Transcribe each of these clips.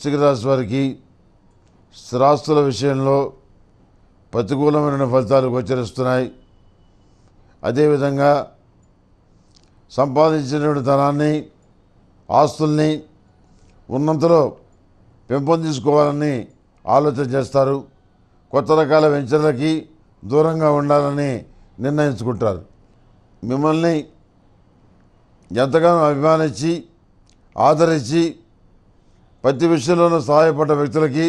వృశ్చిక వారికి స్థిరాస్తుల విషయంలో ప్రతికూలమైన ఫలితాలు గోచరిస్తున్నాయి అదేవిధంగా సంపాదించినటువంటి ధనాన్ని ఆస్తుల్ని ఉన్నంతలో పెంపొందించుకోవాలని ఆలోచన చేస్తారు కొత్త రకాల వెంచర్లకి దూరంగా ఉండాలని నిర్ణయించుకుంటారు మిమ్మల్ని ఎంతగానో అభిమానించి ఆదరించి ప్రతి విషయంలోనూ సహాయపడ్డ వ్యక్తులకి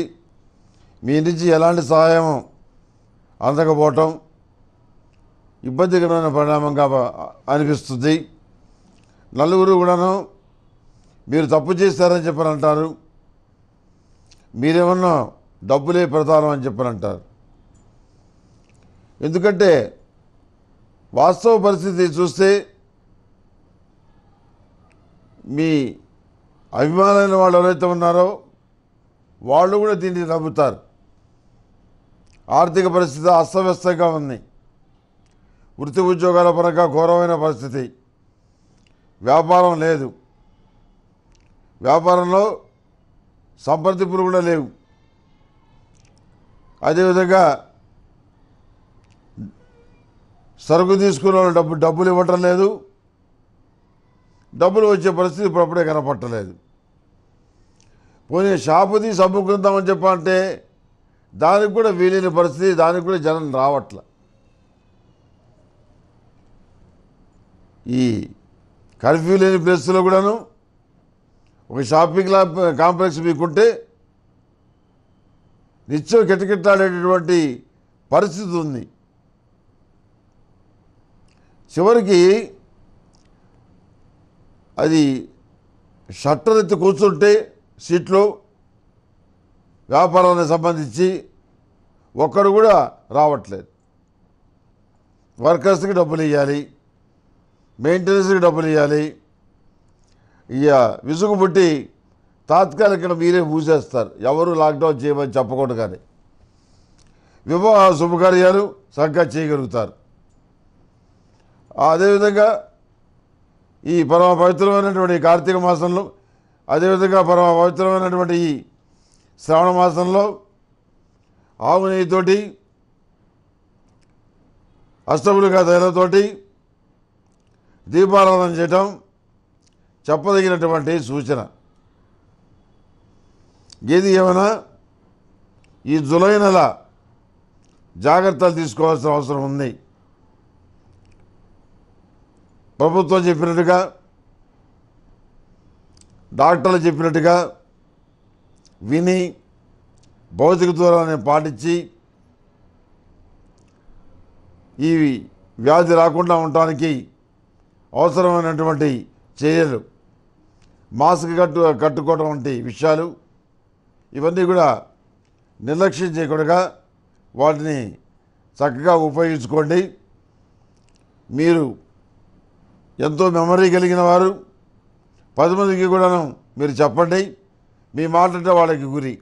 మీ నుంచి ఎలాంటి సహాయం అందకపోవటం ఇబ్బందికరమైన పరిణామంగా అనిపిస్తుంది నలుగురు కూడాను మీరు తప్పు చేస్తారని చెప్పని అంటారు మీరేమన్నా డబ్బులే ప్రధానం అని చెప్పని అంటారు ఎందుకంటే వాస్తవ పరిస్థితి చూస్తే మీ అభిమానులైన వాళ్ళు ఎవరైతే ఉన్నారో వాళ్ళు కూడా దీన్ని నవ్వుతారు ఆర్థిక పరిస్థితి అస్తవ్యస్తంగా ఉంది వృత్తి ఉద్యోగాల పరంగా ఘోరమైన పరిస్థితి వ్యాపారం లేదు వ్యాపారంలో సంప్రదింపులు కూడా లేవు అదేవిధంగా సరుకు తీసుకున్న డబ్బు డబ్బులు ఇవ్వటం లేదు డబ్బులు వచ్చే పరిస్థితి ఇప్పుడప్పుడే కనపట్టలేదు పోనీ షాపు తీసి అమ్ముకుందామని చెప్పంటే దానికి కూడా వీలైన పరిస్థితి దానికి కూడా జనం రావట్ల ఈ కర్ఫ్యూ లేని ప్లేస్లో కూడాను ఒక షాపింగ్ కాంప్లెక్స్ మీకుంటే నిత్యం కిటకిట్లాడేటటువంటి పరిస్థితి ఉంది చివరికి అది షట్టర్ ఎత్తి కూర్చుంటే సీట్లో వ్యాపారానికి సంబంధించి ఒక్కడు కూడా రావట్లేదు వర్కర్స్కి డబ్బులు ఇవ్వాలి మెయింటెనెన్స్కి డబ్బులు ఇవ్వాలి ఇక విసుగు పుట్టి తాత్కాలికంగా మీరే మూసేస్తారు ఎవరు లాక్డౌన్ చేయమని చెప్పకూడదు కానీ వివాహ శుభకార్యాలు చక్కగా చేయగలుగుతారు అదేవిధంగా ఈ పరమ పవిత్రమైనటువంటి కార్తీక మాసంలో అదేవిధంగా పరమ పవిత్రమైనటువంటి ఈ శ్రావణ మాసంలో ఆవు నెయ్యితోటి అష్టములుగా తైలతోటి దీపారాధన చేయటం చెప్పదగినటువంటి సూచన ఏది ఏమైనా ఈ జులై నెల జాగ్రత్తలు తీసుకోవాల్సిన అవసరం ఉంది ప్రభుత్వం చెప్పినట్టుగా డాక్టర్లు చెప్పినట్టుగా విని భౌతిక దూరాన్ని పాటించి ఈ వ్యాధి రాకుండా ఉండటానికి అవసరమైనటువంటి చర్యలు మాస్క్ కట్టు కట్టుకోవడం వంటి విషయాలు ఇవన్నీ కూడా నిర్లక్ష్యం చేయకుండా వాటిని చక్కగా ఉపయోగించుకోండి మీరు ఎంతో మెమరీ కలిగిన వారు పదిమందికి కూడాను మీరు చెప్పండి మీ మాట వాళ్ళకి గురి